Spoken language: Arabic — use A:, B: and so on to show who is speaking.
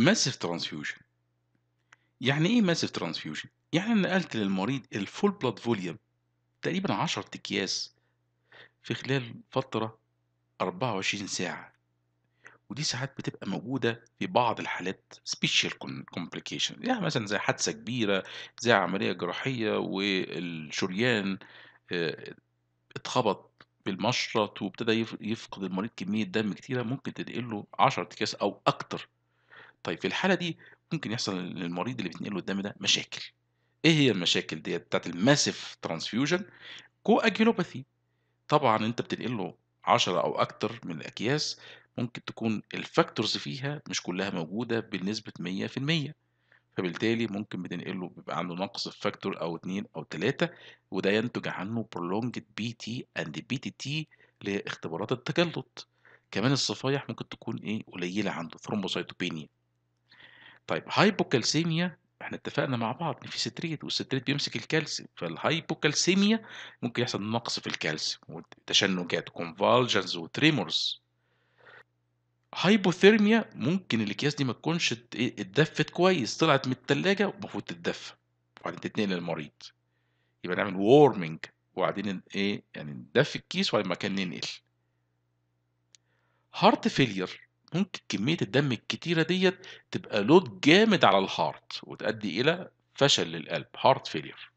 A: ماسف ترانسفيوجن يعني ايه ماسف ترانسفيوجن يعني انا نقلت للمريض الفول بلاد فوليوم تقريبا 10 اكياس في خلال فترة 24 ساعة ودي ساعات بتبقى موجودة في بعض الحالات سبيشال كومبليكيشن يعني مثلا زي حادثة كبيرة زي عملية جراحية والشريان آه، اتخبط بالمشرط وابتدى يفقد المريض كمية دم كتيرة ممكن تنقل له 10 اكياس أو أكتر طيب في الحالة دي ممكن يحصل للمريض اللي بيتنقل قدامي ده مشاكل ايه هي المشاكل ديت بتاعت الماسيف ترانسفيوجن كواجيلوباثي طبعا انت بتنقل له 10 او اكتر من الاكياس ممكن تكون الفاكتورز فيها مش كلها موجوده بنسبه 100% فبالتالي ممكن بتنقل له بيبقى عنده نقص في فاكتور او اثنين او ثلاثه وده ينتج عنه prolonged بي تي اند بي تي تي لاختبارات التجلط كمان الصفائح ممكن تكون ايه قليله عنده ثرومبوسايتوبينيا طيب هايبوكالسيميا احنا اتفقنا مع بعض ان في ستريت والستريت بيمسك الكالسيوم فالهايبوكالسيميا ممكن يحصل نقص في الكالسيوم وتشنجات كونفالجنز وتريمورز هايبوثيرميا ممكن الاكياس دي ما تكونش اتدفت كويس طلعت من التلاجة ومفروض تتدفى وبعدين تتنقل للمريض يبقى نعمل وورمنج وبعدين ايه يعني ندفي الكيس وبعدين مكان ننقل هارت فيلير ممكن كمية الدم الكتيرة ديت تبقى لود جامد على الهارت وتؤدي إلى فشل للقلب هارت فيلير